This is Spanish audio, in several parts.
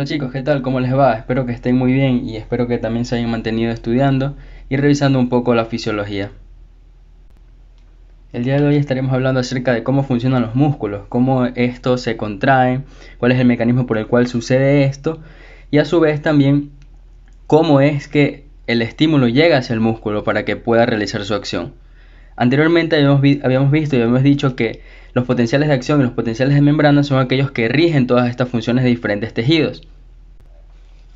Hola chicos, ¿qué tal? ¿Cómo les va? Espero que estén muy bien y espero que también se hayan mantenido estudiando y revisando un poco la fisiología. El día de hoy estaremos hablando acerca de cómo funcionan los músculos, cómo estos se contraen, cuál es el mecanismo por el cual sucede esto y a su vez también cómo es que el estímulo llega hacia el músculo para que pueda realizar su acción. Anteriormente habíamos, visto y habíamos dicho que los potenciales de acción y los potenciales de membrana son aquellos que rigen todas estas funciones de diferentes tejidos.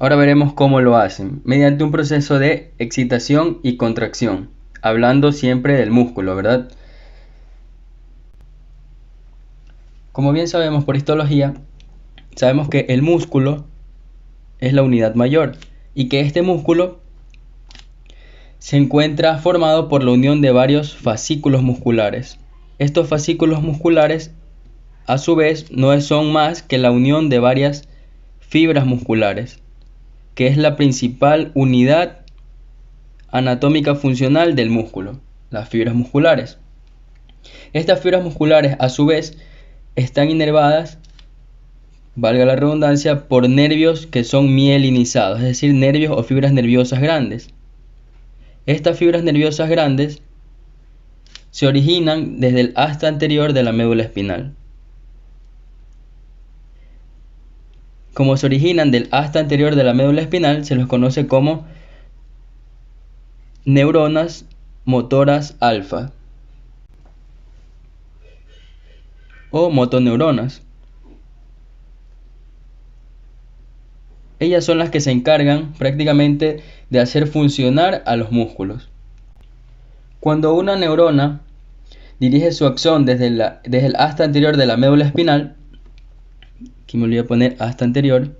Ahora veremos cómo lo hacen, mediante un proceso de excitación y contracción, hablando siempre del músculo, ¿verdad? Como bien sabemos por histología, sabemos que el músculo es la unidad mayor y que este músculo se encuentra formado por la unión de varios fascículos musculares. Estos fascículos musculares a su vez no son más que la unión de varias fibras musculares, que es la principal unidad anatómica funcional del músculo, las fibras musculares. Estas fibras musculares a su vez están inervadas, valga la redundancia, por nervios que son mielinizados, es decir, nervios o fibras nerviosas grandes. Estas fibras nerviosas grandes se originan desde el asta anterior de la médula espinal. Como se originan del asta anterior de la médula espinal, se los conoce como neuronas motoras alfa o motoneuronas. Ellas son las que se encargan prácticamente de hacer funcionar a los músculos. Cuando una neurona dirige su acción desde, desde el hasta anterior de la médula espinal, Aquí me olvidé poner hasta anterior,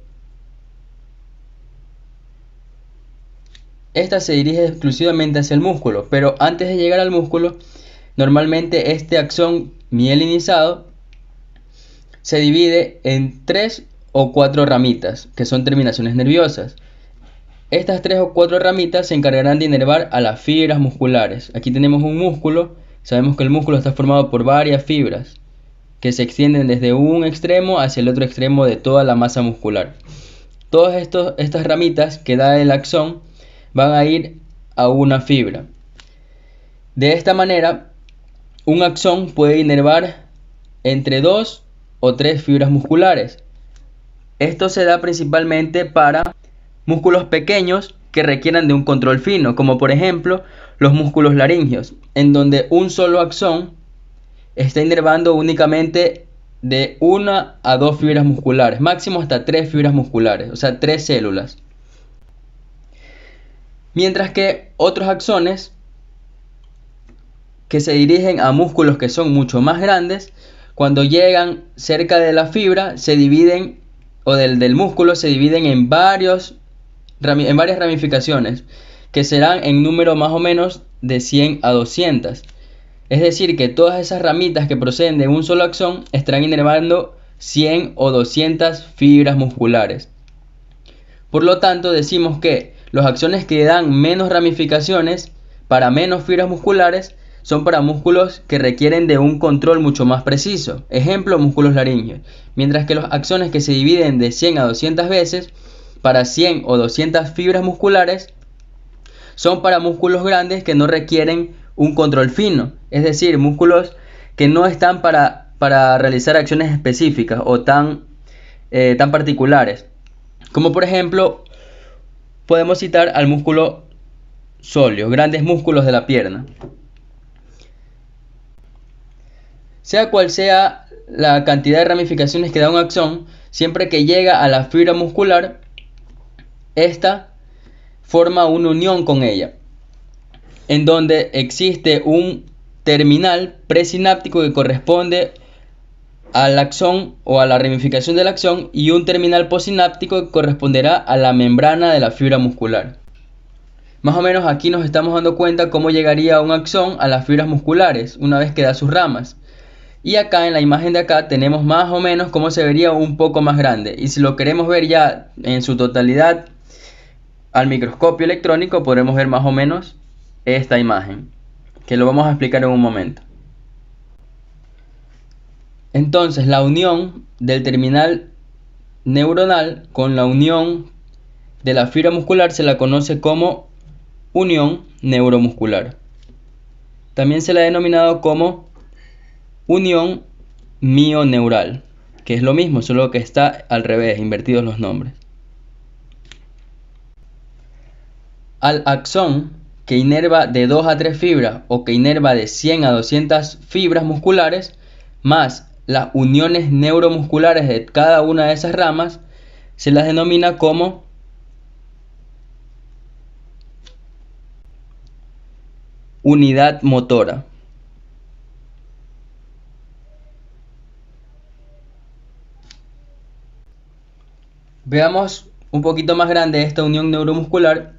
Esta se dirige exclusivamente hacia el músculo, pero antes de llegar al músculo, normalmente este axón mielinizado se divide en tres o cuatro ramitas, que son terminaciones nerviosas. Estas tres o cuatro ramitas se encargarán de inervar a las fibras musculares. Aquí tenemos un músculo Sabemos que el músculo está formado por varias fibras que se extienden desde un extremo hacia el otro extremo de toda la masa muscular. Todas estas ramitas que da el axón van a ir a una fibra. De esta manera, un axón puede inervar entre dos o tres fibras musculares. Esto se da principalmente para músculos pequeños que requieran de un control fino, como por ejemplo los músculos laringeos, en donde un solo axón está inervando únicamente de una a dos fibras musculares, máximo hasta tres fibras musculares, o sea, tres células. Mientras que otros axones que se dirigen a músculos que son mucho más grandes, cuando llegan cerca de la fibra, se dividen, o del, músculo, se dividen en, varios, en varias ramificaciones que serán en número más o menos de 100 a 200. Es decir, que todas esas ramitas que proceden de un solo axón estarán inervando 100 o 200 fibras musculares. Por lo tanto, decimos que los axones que dan menos ramificaciones para menos fibras musculares son para músculos que requieren de un control mucho más preciso, ejemplo músculos laringeos, mientras que los axones que se dividen de 100 a 200 veces para 100 o 200 fibras musculares son para músculos grandes que no requieren un control fino, es decir, músculos que no están para, realizar acciones específicas o tan, eh, tan particulares. Como por ejemplo, podemos citar al músculo sóleo, grandes músculos de la pierna. Sea cual sea la cantidad de ramificaciones que da un axón, siempre que llega a la fibra muscular, esta forma una unión con ella, en donde existe un terminal presináptico que corresponde al axón o a la ramificación del axón y un terminal posináptico que corresponderá a la membrana de la fibra muscular. Más o menos aquí nos estamos dando cuenta cómo llegaría un axón a las fibras musculares una vez que da sus ramas. Y acá en la imagen de acá tenemos más o menos cómo se vería un poco más grande. Y si lo queremos ver ya en su totalidad al microscopio electrónico podremos ver más o menos esta imagen, que lo vamos a explicar en un momento. Entonces, la unión del terminal neuronal con la unión de la fibra muscular se la conoce como unión neuromuscular. También se la ha denominado como unión mioneural, que es lo mismo, solo que está al revés, invertidos los nombres. al axón que inerva de 2 a 3 fibras o que inerva de 100 a 200 fibras musculares, más las uniones neuromusculares de cada una de esas ramas, se las denomina como unidad motora. Veamos un poquito más grande esta unión neuromuscular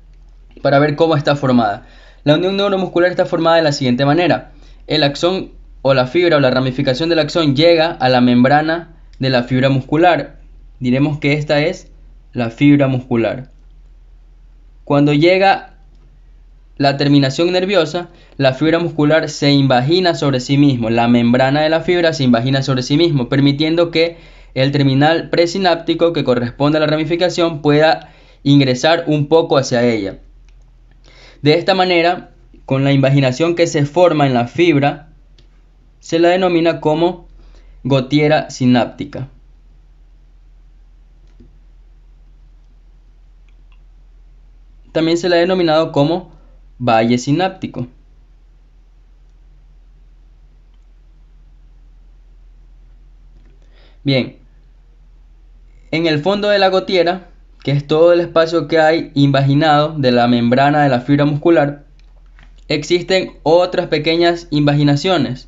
para ver cómo está formada. La unión neuromuscular está formada de la siguiente manera. El axón o la fibra o la ramificación del axón llega a la membrana de la fibra muscular. Diremos que esta es la fibra muscular. Cuando llega la terminación nerviosa, la fibra muscular se invagina sobre sí mismo, la membrana de la fibra se invagina sobre sí mismo, permitiendo que el terminal presináptico que corresponde a la ramificación pueda ingresar un poco hacia ella. De esta manera, con la imaginación que se forma en la fibra, se la denomina como gotiera sináptica. También se la ha denominado como valle sináptico. Bien, en el fondo de la gotiera que es todo el espacio que hay invaginado de la membrana de la fibra muscular, existen otras pequeñas invaginaciones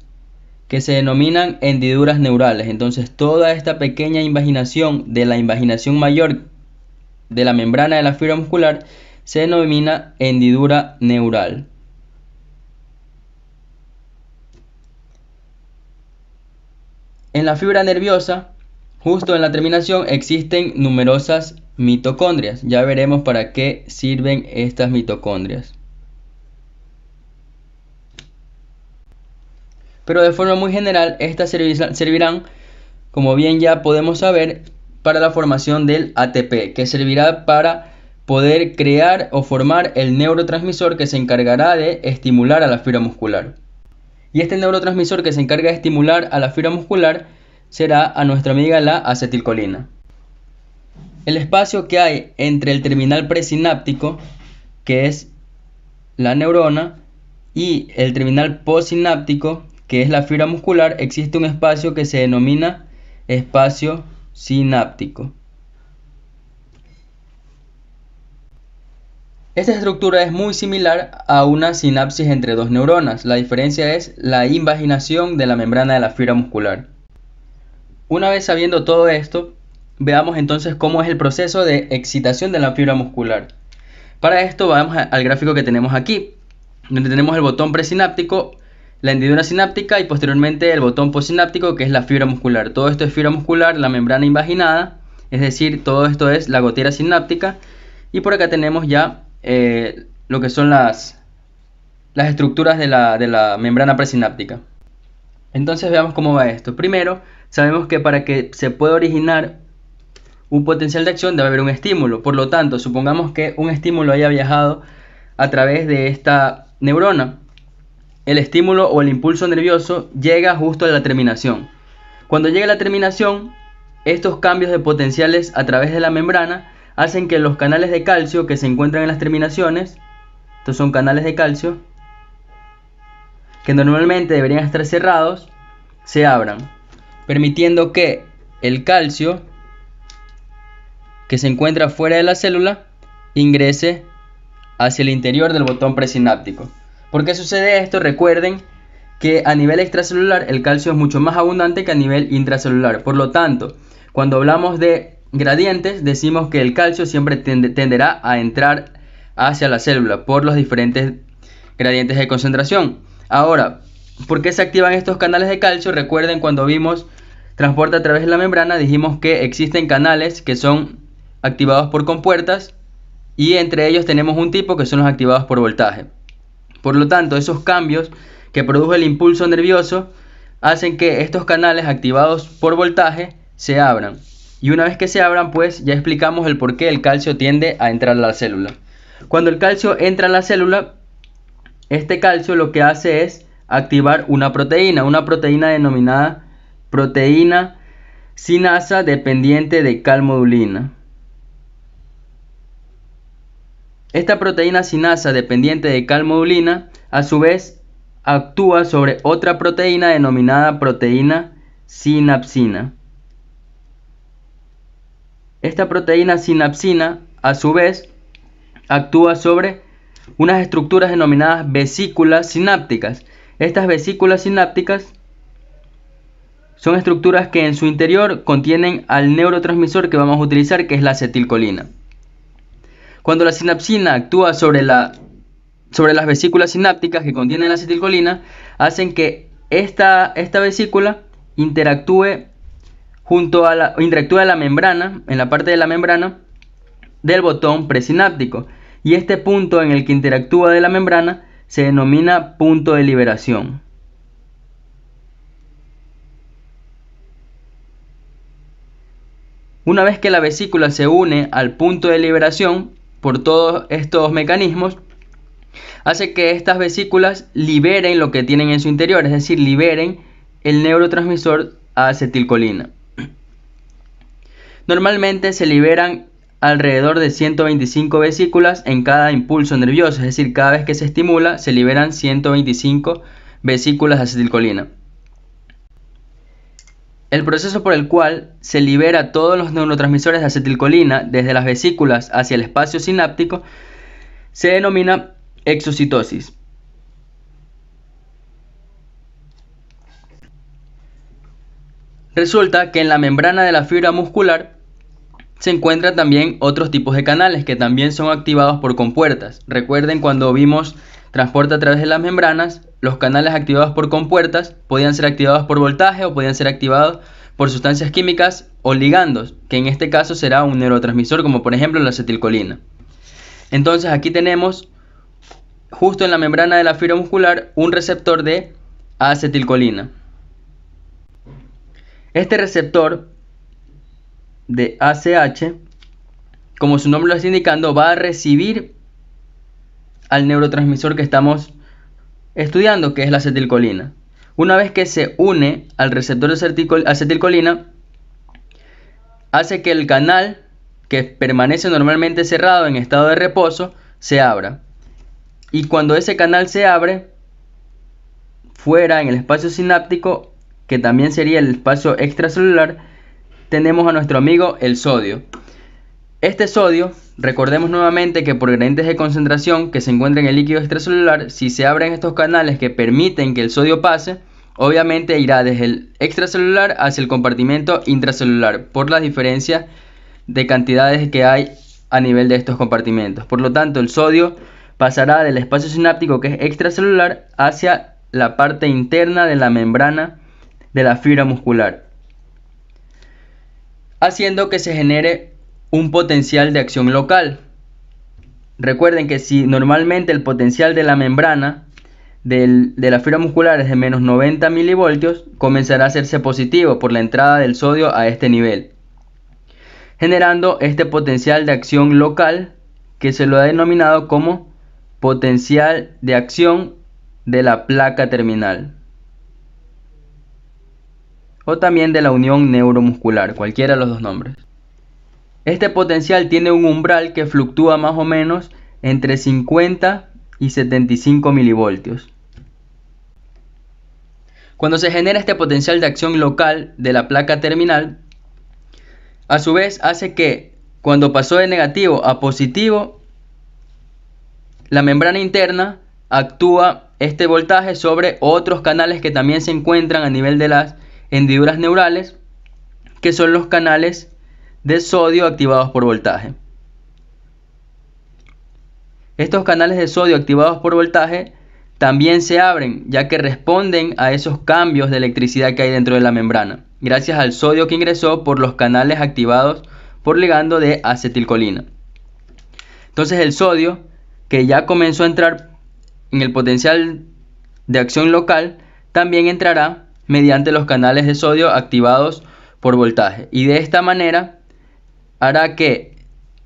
que se denominan hendiduras neurales. Entonces, toda esta pequeña invaginación de la invaginación mayor de la membrana de la fibra muscular se denomina hendidura neural. En la fibra nerviosa, justo en la terminación, existen numerosas mitocondrias. Ya veremos para qué sirven estas mitocondrias. Pero de forma muy general, estas servirán, como bien ya podemos saber, para la formación del ATP, que servirá para poder crear o formar el neurotransmisor que se encargará de estimular a la fibra muscular. Y este neurotransmisor que se encarga de estimular a la fibra muscular será a nuestra amiga la acetilcolina. El espacio que hay entre el terminal presináptico, que es la neurona, y el terminal postsináptico, que es la fibra muscular, existe un espacio que se denomina espacio sináptico. Esta estructura es muy similar a una sinapsis entre dos neuronas. La diferencia es la invaginación de la membrana de la fibra muscular. Una vez sabiendo todo esto, Veamos entonces cómo es el proceso de excitación de la fibra muscular. Para esto vamos al gráfico que tenemos aquí, donde tenemos el botón presináptico, la hendidura sináptica y posteriormente el botón posináptico que es la fibra muscular. Todo esto es fibra muscular, la membrana invaginada, es decir, todo esto es la gotera sináptica y por acá tenemos ya eh, lo que son las, las estructuras de la, de la membrana presináptica. Entonces veamos cómo va esto. Primero, sabemos que para que se pueda originar un potencial de acción debe haber un estímulo. Por lo tanto, supongamos que un estímulo haya viajado a través de esta neurona. El estímulo o el impulso nervioso llega justo a la terminación. Cuando llega a la terminación, estos cambios de potenciales a través de la membrana hacen que los canales de calcio que se encuentran en las terminaciones, estos son canales de calcio, que normalmente deberían estar cerrados, se abran, permitiendo que el calcio que se encuentra fuera de la célula ingrese hacia el interior del botón presináptico. ¿Por qué sucede esto? Recuerden que a nivel extracelular el calcio es mucho más abundante que a nivel intracelular. Por lo tanto, cuando hablamos de gradientes, decimos que el calcio siempre tenderá a entrar hacia la célula por los diferentes gradientes de concentración. Ahora, ¿por qué se activan estos canales de calcio? Recuerden cuando vimos transporte a través de la membrana, dijimos que existen canales que son activados por compuertas y entre ellos tenemos un tipo que son los activados por voltaje. Por lo tanto, esos cambios que produce el impulso nervioso hacen que estos canales activados por voltaje se abran. Y una vez que se abran, pues ya explicamos el por qué el calcio tiende a entrar a la célula. Cuando el calcio entra a la célula, este calcio lo que hace es activar una proteína, una proteína denominada proteína sinasa dependiente de calmodulina. Esta proteína sinasa dependiente de calmodulina a su vez actúa sobre otra proteína denominada proteína sinapsina. Esta proteína sinapsina a su vez actúa sobre unas estructuras denominadas vesículas sinápticas. Estas vesículas sinápticas son estructuras que en su interior contienen al neurotransmisor que vamos a utilizar que es la acetilcolina. Cuando la sinapsina actúa sobre, la, sobre las vesículas sinápticas que contienen la acetilcolina, hacen que esta, vesícula interactúe junto a la membrana, en la parte de la membrana del botón presináptico. Y este punto en el que interactúa de la membrana se denomina punto de liberación. Una vez que la vesícula se une al punto de liberación, por todos estos mecanismos, hace que estas vesículas liberen lo que tienen en su interior, es decir, liberen el neurotransmisor acetilcolina. Normalmente se liberan alrededor de 125 vesículas en cada impulso nervioso, es decir, cada vez que se estimula se liberan 125 vesículas de acetilcolina el proceso por el cual se libera todos los neurotransmisores de acetilcolina desde las vesículas hacia el espacio sináptico se denomina exocitosis. Resulta que en la membrana de la fibra muscular se encuentran también otros tipos de canales que también son activados por compuertas. Recuerden cuando vimos transporte a través de las membranas, los canales activados por compuertas podían ser activados por voltaje o podían ser activados por sustancias químicas o ligandos, que en este caso será un neurotransmisor como por ejemplo la acetilcolina. Entonces aquí tenemos justo en la membrana de la fibra muscular un receptor de acetilcolina. Este receptor de ACH, como su nombre lo está indicando, va a recibir al neurotransmisor que estamos estudiando, que es la acetilcolina. Una vez que se une al receptor de acetilcolina, hace que el canal que permanece normalmente cerrado en estado de reposo se abra. Y cuando ese canal se abre, fuera en el espacio sináptico, que también sería el espacio extracelular, tenemos a nuestro amigo el sodio. Este sodio, recordemos nuevamente que por gradientes de concentración que se encuentran en el líquido extracelular, si se abren estos canales que permiten que el sodio pase, obviamente irá desde el extracelular hacia el compartimento intracelular por las diferencias de cantidades que hay a nivel de estos compartimentos. Por lo tanto, el sodio pasará del espacio sináptico que es extracelular hacia la parte interna de la membrana de la fibra muscular, haciendo que se genere un potencial de acción local. Recuerden que si normalmente el potencial de la membrana de la fibra muscular es de menos 90 milivoltios, comenzará a hacerse positivo por la entrada del sodio a este nivel, generando este potencial de acción local que se lo ha denominado como potencial de acción de la placa terminal o también de la unión neuromuscular, cualquiera de los dos nombres. Este potencial tiene un umbral que fluctúa más o menos entre 50 y 75 milivoltios. Cuando se genera este potencial de acción local de la placa terminal, a su vez hace que cuando pasó de negativo a positivo, la membrana interna actúa este voltaje sobre otros canales que también se encuentran a nivel de las hendiduras neurales, que son los canales de sodio activados por voltaje. Estos canales de sodio activados por voltaje también se abren ya que responden a esos cambios de electricidad que hay dentro de la membrana, gracias al sodio que ingresó por los canales activados por ligando de acetilcolina. Entonces el sodio, que ya comenzó a entrar en el potencial de acción local, también entrará mediante los canales de sodio activados por voltaje. Y de esta manera hará que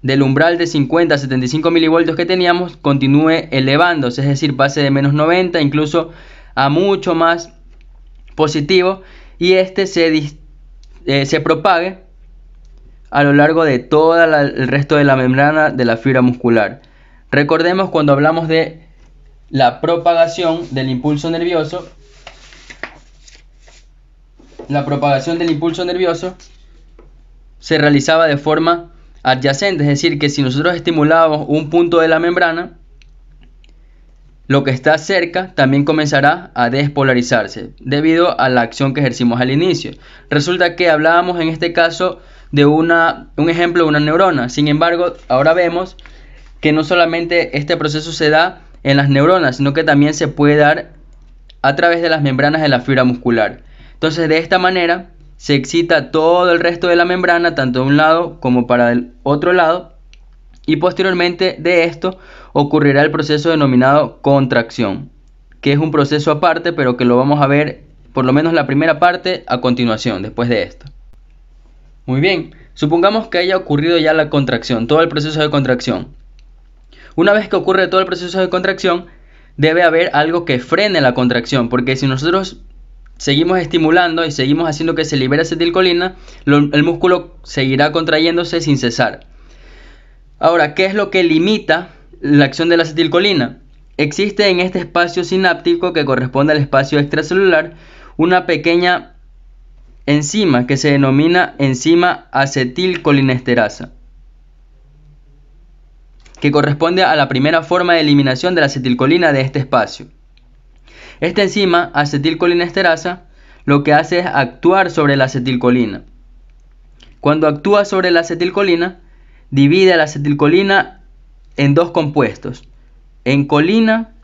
del umbral de 50 a 75 milivoltios que teníamos continúe elevándose, es decir, pase de menos 90 incluso a mucho más positivo y este se, eh, se propague a lo largo de todo el resto de la membrana de la fibra muscular. Recordemos cuando hablamos de la propagación del impulso nervioso, la propagación del impulso nervioso se realizaba de forma adyacente, es decir, que si nosotros estimulábamos un punto de la membrana, lo que está cerca también comenzará a despolarizarse debido a la acción que ejercimos al inicio. Resulta que hablábamos en este caso de una, un ejemplo de una neurona. Sin embargo, ahora vemos que no solamente este proceso se da en las neuronas, sino que también se puede dar a través de las membranas de la fibra muscular. Entonces, de esta manera, se excita todo el resto de la membrana, tanto de un lado como para el otro lado, y posteriormente de esto ocurrirá el proceso denominado contracción, que es un proceso aparte, pero que lo vamos a ver por lo menos la primera parte a continuación, después de esto. Muy bien, supongamos que haya ocurrido ya la contracción, todo el proceso de contracción. Una vez que ocurre todo el proceso de contracción, debe haber algo que frene la contracción, porque si nosotros seguimos estimulando y seguimos haciendo que se libere acetilcolina, el músculo seguirá contrayéndose sin cesar. Ahora, ¿qué es lo que limita la acción de la acetilcolina? Existe en este espacio sináptico que corresponde al espacio extracelular una pequeña enzima que se denomina enzima acetilcolinesterasa, que corresponde a la primera forma de eliminación de la acetilcolina de este espacio. Esta enzima, acetilcolinesterasa, lo que hace es actuar sobre la acetilcolina. Cuando actúa sobre la acetilcolina, divide la acetilcolina en dos compuestos, en colina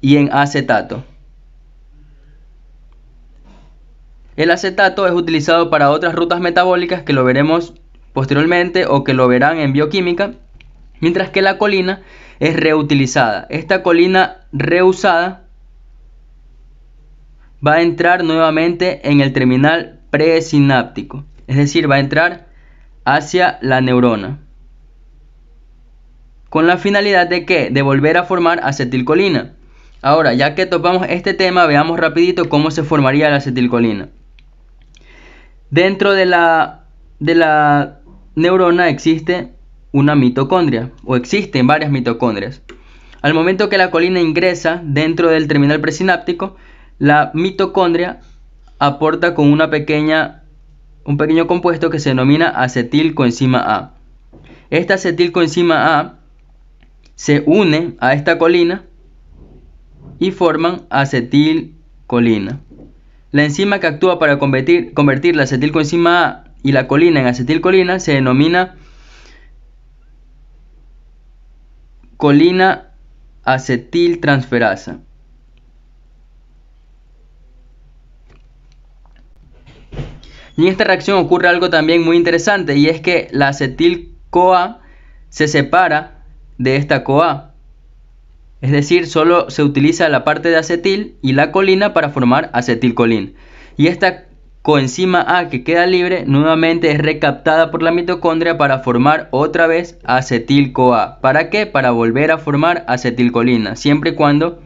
y en acetato. El acetato es utilizado para otras rutas metabólicas que lo veremos posteriormente o que lo verán en bioquímica, mientras que la colina es reutilizada. Esta colina reusada va a entrar nuevamente en el terminal presináptico, es decir, va a entrar hacia la neurona. Con la finalidad de que de volver a formar acetilcolina. Ahora, ya que topamos este tema, veamos rapidito cómo se formaría la acetilcolina. Dentro de la, de la neurona existe una mitocondria, o existen varias mitocondrias. Al momento que la colina ingresa dentro del terminal presináptico, la mitocondria aporta con una pequeña, un pequeño compuesto que se denomina acetilcoenzima A. Esta acetilcoenzima A se une a esta colina y forman acetilcolina. La enzima que actúa para convertir, convertir la acetilcoenzima A y la colina en acetilcolina se denomina colina acetiltransferasa. Y en esta reacción ocurre algo también muy interesante y es que la acetil-CoA se separa de esta CoA. Es decir, solo se utiliza la parte de acetil y la colina para formar acetilcolina. Y esta coenzima A que queda libre nuevamente es recaptada por la mitocondria para formar otra vez acetil-CoA. ¿Para qué? Para volver a formar acetilcolina, siempre y cuando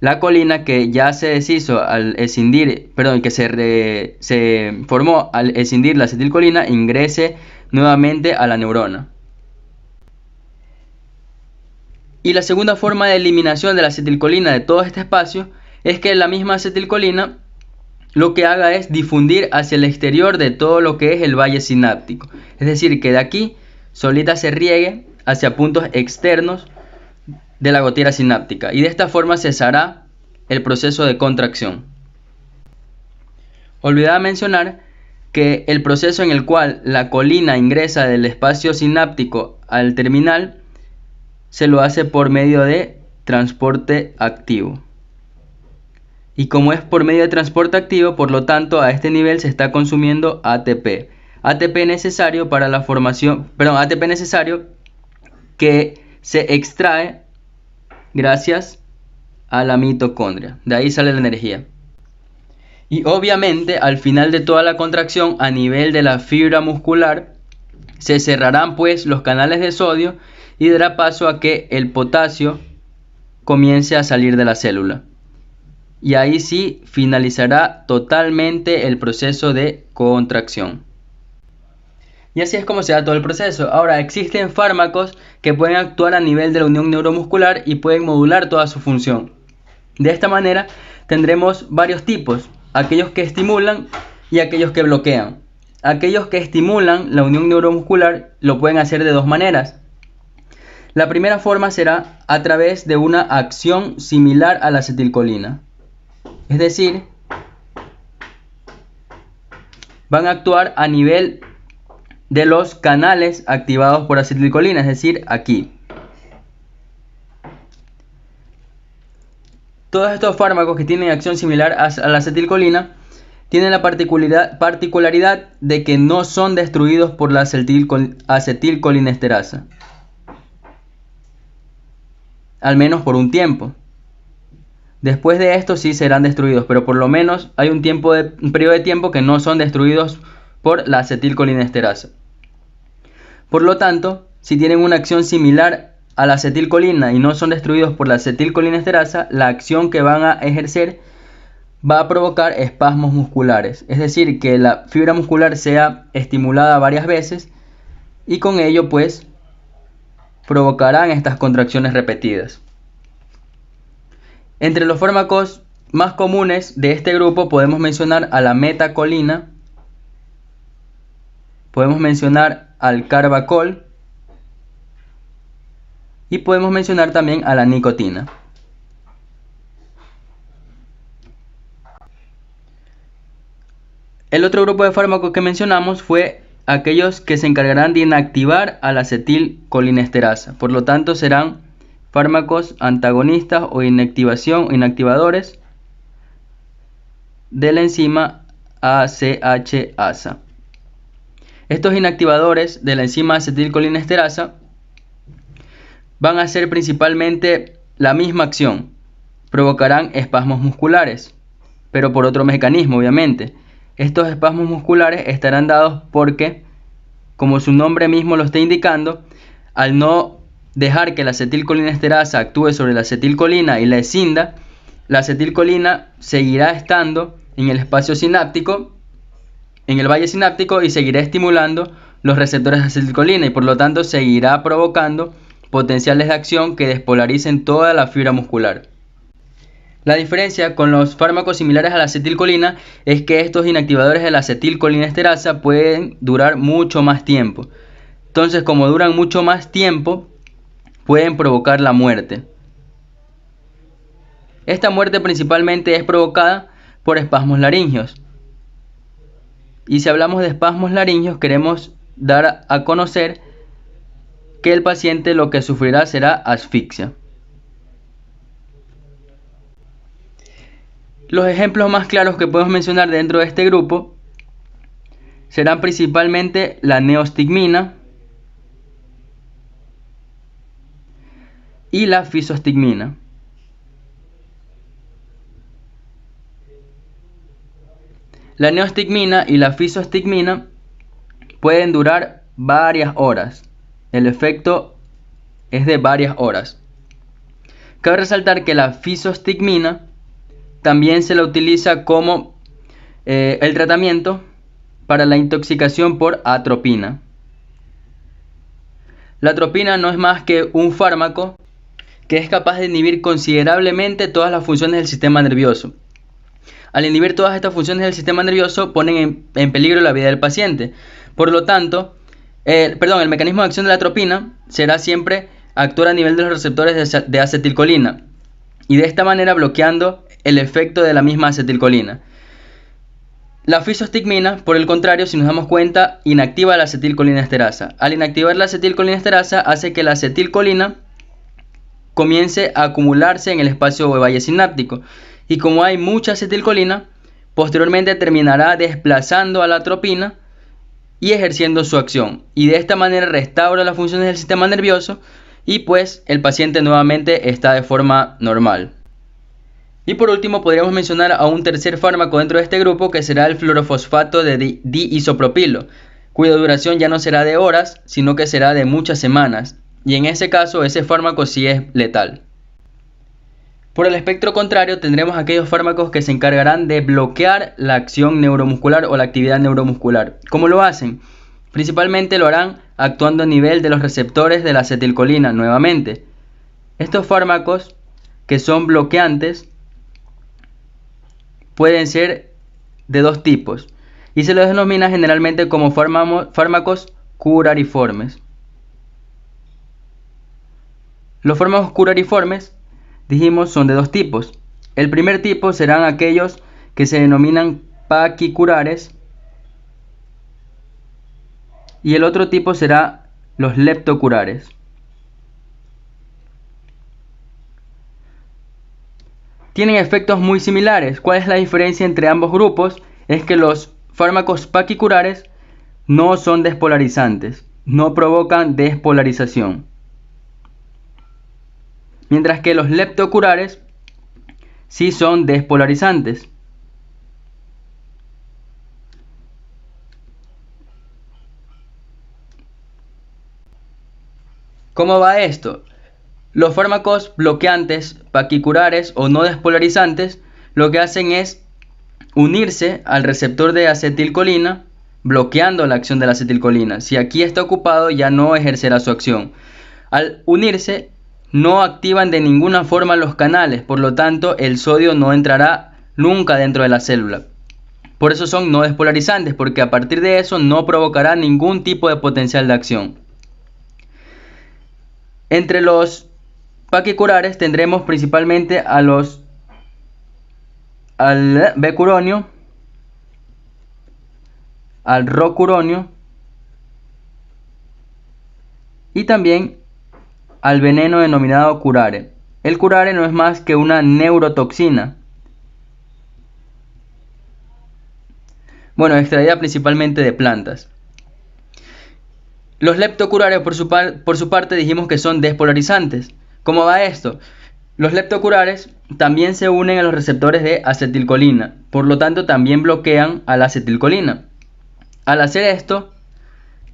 la colina que ya se deshizo al escindir, perdón, que se, formó al escindir la acetilcolina, ingrese nuevamente a la neurona. Y la segunda forma de eliminación de la acetilcolina de todo este espacio es que la misma acetilcolina lo que haga es difundir hacia el exterior de todo lo que es el valle sináptico. Es decir, que de aquí solita se riegue hacia puntos externos de la gotera sináptica y de esta forma cesará el proceso de contracción. Olvidaba mencionar que el proceso en el cual la colina ingresa del espacio sináptico al terminal se lo hace por medio de transporte activo. Y como es por medio de transporte activo, por lo tanto a este nivel se está consumiendo ATP. ATP necesario para la formación, perdón, ATP necesario que se extrae gracias a la mitocondria. De ahí sale la energía. Y obviamente al final de toda la contracción a nivel de la fibra muscular se cerrarán pues los canales de sodio y dará paso a que el potasio comience a salir de la célula. Y ahí sí finalizará totalmente el proceso de contracción. Y así es como se da todo el proceso. Ahora, existen fármacos que pueden actuar a nivel de la unión neuromuscular y pueden modular toda su función. De esta manera, tendremos varios tipos, aquellos que estimulan y aquellos que bloquean. Aquellos que estimulan la unión neuromuscular lo pueden hacer de dos maneras. La primera forma será a través de una acción similar a la acetilcolina. Es decir, van a actuar a nivel de los canales activados por acetilcolina, es decir, aquí. Todos estos fármacos que tienen acción similar a la acetilcolina tienen la particularidad de que no son destruidos por la acetilcolinesterasa, al menos por un tiempo. Después de esto sí serán destruidos, pero por lo menos hay un, tiempo de, un periodo de tiempo que no son destruidos por la acetilcolinesterasa. Por lo tanto, si tienen una acción similar a la acetilcolina y no son destruidos por la esterasa, la acción que van a ejercer va a provocar espasmos musculares, es decir, que la fibra muscular sea estimulada varias veces y con ello pues provocarán estas contracciones repetidas. Entre los fármacos más comunes de este grupo podemos mencionar a la metacolina, Podemos mencionar al carbacol y podemos mencionar también a la nicotina. El otro grupo de fármacos que mencionamos fue aquellos que se encargarán de inactivar al la acetilcolinesterasa. Por lo tanto, serán fármacos antagonistas o inactivación, inactivadores de la enzima ACH-ASA. Estos inactivadores de la enzima acetilcolinesterasa van a hacer principalmente la misma acción. Provocarán espasmos musculares, pero por otro mecanismo, obviamente. Estos espasmos musculares estarán dados porque, como su nombre mismo lo está indicando, al no dejar que la acetilcolinesterasa actúe sobre la acetilcolina y la escinda, la acetilcolina seguirá estando en el espacio sináptico en el valle sináptico y seguirá estimulando los receptores de acetilcolina y por lo tanto seguirá provocando potenciales de acción que despolaricen toda la fibra muscular. La diferencia con los fármacos similares a la acetilcolina es que estos inactivadores de la acetilcolinesterasa pueden durar mucho más tiempo. Entonces, como duran mucho más tiempo, pueden provocar la muerte. Esta muerte principalmente es provocada por espasmos laringios, y si hablamos de espasmos laringeos, queremos dar a conocer que el paciente lo que sufrirá será asfixia. Los ejemplos más claros que podemos mencionar dentro de este grupo serán principalmente la neostigmina y la fisostigmina. La neostigmina y la fisostigmina pueden durar varias horas. El efecto es de varias horas. Cabe resaltar que la fisostigmina también se la utiliza como eh, el tratamiento para la intoxicación por atropina. La atropina no es más que un fármaco que es capaz de inhibir considerablemente todas las funciones del sistema nervioso, al inhibir todas estas funciones del sistema nervioso ponen en, peligro la vida del paciente. Por lo tanto, perdón, el mecanismo de acción de la atropina será siempre actuar a nivel de los receptores de, acetilcolina y de esta manera bloqueando el efecto de la misma acetilcolina. La fisostigmina, por el contrario, si nos damos cuenta, inactiva la acetilcolina acetilcolinesterasa. Al inactivar la acetilcolina acetilcolinesterasa hace que la acetilcolina comience a acumularse en el espacio valle sináptico y como hay mucha acetilcolina, posteriormente terminará desplazando a la atropina y ejerciendo su acción. Y de esta manera restaura las funciones del sistema nervioso y pues el paciente nuevamente está de forma normal. Y por último podríamos mencionar a un tercer fármaco dentro de este grupo que será el fluorofosfato de diisopropilo, cuya duración ya no será de horas, sino que será de muchas semanas. Y en ese caso ese fármaco sí es letal. Por el espectro contrario tendremos aquellos fármacos que se encargarán de bloquear la acción neuromuscular o la actividad neuromuscular. ¿Cómo lo hacen? Principalmente lo harán actuando a nivel de los receptores de la acetilcolina nuevamente. Estos fármacos que son bloqueantes pueden ser de dos tipos y se los denomina generalmente como fármacos curariformes. Los fármacos curariformes dijimos son de dos tipos. El primer tipo serán aquellos que se denominan paquicurares y el otro tipo será los leptocurares. Tienen efectos muy similares. ¿Cuál es la diferencia entre ambos grupos? Es que los fármacos paquicurares no son despolarizantes, no provocan despolarización mientras que los leptoculares sí son despolarizantes. ¿Cómo va esto? Los fármacos bloqueantes, paquiculares o no despolarizantes lo que hacen es unirse al receptor de acetilcolina bloqueando la acción de la acetilcolina. Si aquí está ocupado ya no ejercerá su acción. Al unirse no activan de ninguna forma los canales, por lo tanto el sodio no entrará nunca dentro de la célula. Por eso son no despolarizantes, porque a partir de eso no provocará ningún tipo de potencial de acción. Entre los paquicurares tendremos principalmente a los al becuronio, al rocuronio y también al veneno denominado curare. El curare no es más que una neurotoxina. Bueno, extraída principalmente de plantas. Los leptocurares, por su, por su parte, dijimos que son despolarizantes. ¿Cómo va esto? Los leptocurares también se unen a los receptores de acetilcolina, por lo tanto también bloquean a la acetilcolina. Al hacer esto,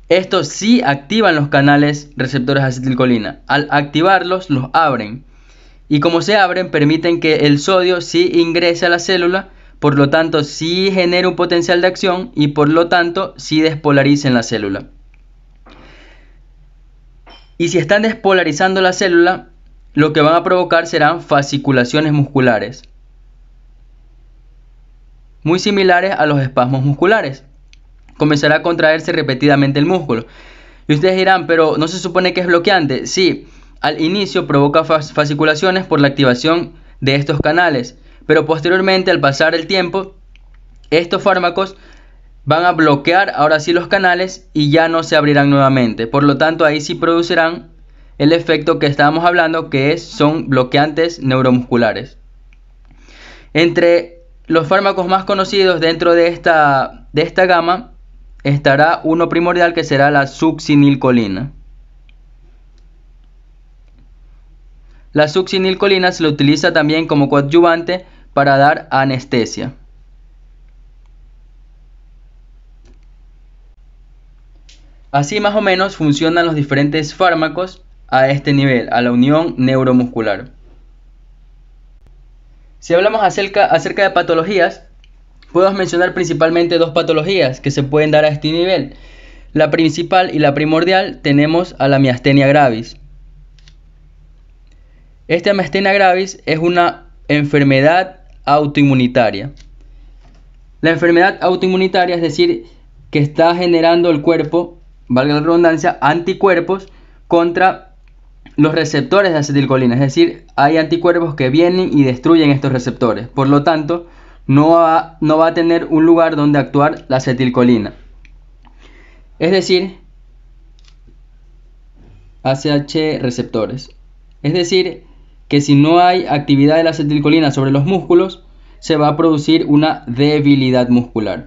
estos sí activan los canales receptores de acetilcolina. Al activarlos, los abren. Y como se abren, permiten que el sodio sí ingrese a la célula, por lo tanto sí genera un potencial de acción y por lo tanto sí despolaricen la célula. Y si están despolarizando la célula, lo que van a provocar serán fasciculaciones musculares, muy similares a los espasmos musculares comenzará a contraerse repetidamente el músculo. Y ustedes dirán, pero ¿no se supone que es bloqueante? Sí, al inicio provoca fasciculaciones por la activación de estos canales, pero posteriormente al pasar el tiempo, estos fármacos van a bloquear ahora sí los canales y ya no se abrirán nuevamente. Por lo tanto, ahí sí producirán el efecto que estábamos hablando, que es, son bloqueantes neuromusculares. Entre los fármacos más conocidos dentro de esta, de esta gama estará uno primordial que será la succinilcolina. La succinilcolina se lo utiliza también como coadyuvante para dar anestesia. Así más o menos funcionan los diferentes fármacos a este nivel, a la unión neuromuscular. Si hablamos acerca de patologías, Puedo mencionar principalmente dos patologías que se pueden dar a este nivel. La principal y la primordial tenemos a la miastenia gravis. Esta miastenia gravis es una enfermedad autoinmunitaria. La enfermedad autoinmunitaria es decir, que está generando el cuerpo, valga la redundancia, anticuerpos contra los receptores de acetilcolina. Es decir, hay anticuerpos que vienen y destruyen estos receptores. Por lo tanto, no va, a tener un lugar donde actuar la acetilcolina. Es decir, ACH receptores. Es decir, que si no hay actividad de la acetilcolina sobre los músculos, se va a producir una debilidad muscular.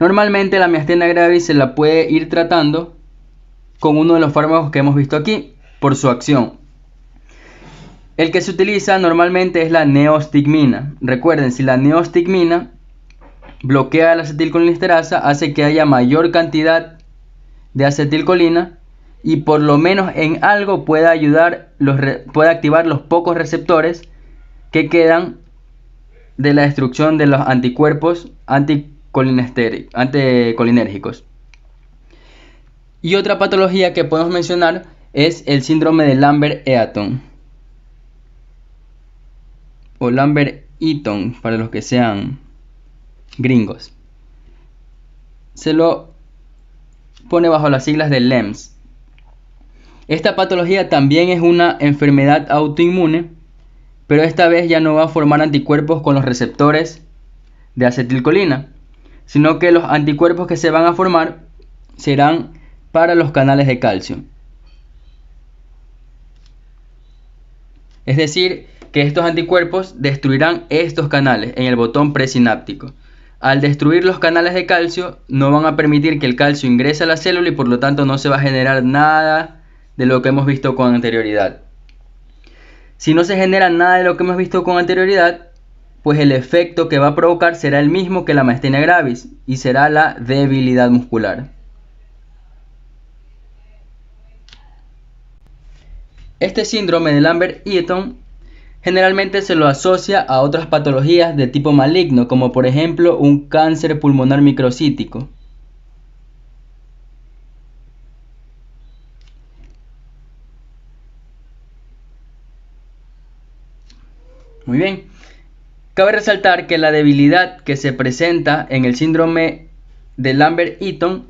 Normalmente la miastenia gravis se la puede ir tratando con uno de los fármacos que hemos visto aquí por su acción. El que se utiliza normalmente es la neostigmina. Recuerden, si la neostigmina bloquea la acetilcolinesterasa, hace que haya mayor cantidad de acetilcolina y por lo menos en algo puede ayudar, los puede activar los pocos receptores que quedan de la destrucción de los anticuerpos anticolinérgicos. Y otra patología que podemos mencionar es el síndrome de Lambert-Eaton o Lambert Eaton para los que sean gringos. Se lo pone bajo las siglas de LEMS. Esta patología también es una enfermedad autoinmune, pero esta vez ya no va a formar anticuerpos con los receptores de acetilcolina, sino que los anticuerpos que se van a formar serán para los canales de calcio. Es decir, que estos anticuerpos destruirán estos canales en el botón presináptico. Al destruir los canales de calcio, no van a permitir que el calcio ingrese a la célula y por lo tanto no se va a generar nada de lo que hemos visto con anterioridad. Si no se genera nada de lo que hemos visto con anterioridad, pues el efecto que va a provocar será el mismo que la maestenia gravis y será la debilidad muscular. Este síndrome de Lambert-Eaton Generalmente se lo asocia a otras patologías de tipo maligno, como por ejemplo un cáncer pulmonar microcítico. Muy bien. Cabe resaltar que la debilidad que se presenta en el síndrome de Lambert-Eaton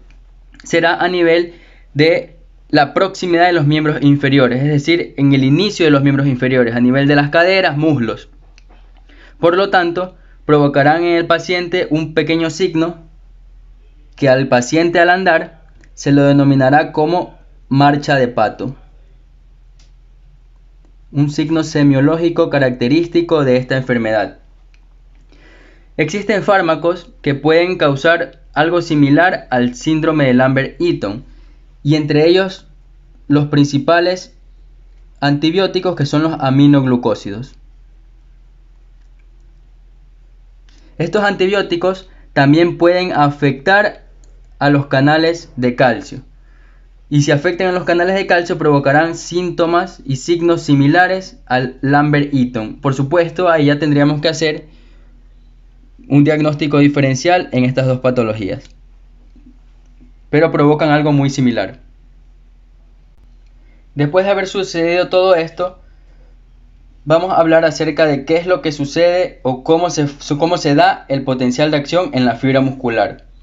será a nivel de la proximidad de los miembros inferiores, es decir, en el inicio de los miembros inferiores, a nivel de las caderas, muslos. Por lo tanto, provocarán en el paciente un pequeño signo que al paciente al andar se lo denominará como marcha de pato. Un signo semiológico característico de esta enfermedad. Existen fármacos que pueden causar algo similar al síndrome de Lambert-Eaton y entre ellos los principales antibióticos que son los aminoglucósidos. Estos antibióticos también pueden afectar a los canales de calcio. Y si afectan a los canales de calcio provocarán síntomas y signos similares al Lambert-Eaton. Por supuesto, ahí ya tendríamos que hacer un diagnóstico diferencial en estas dos patologías pero provocan algo muy similar. Después de haber sucedido todo esto, vamos a hablar acerca de qué es lo que sucede o cómo se, cómo se da el potencial de acción en la fibra muscular.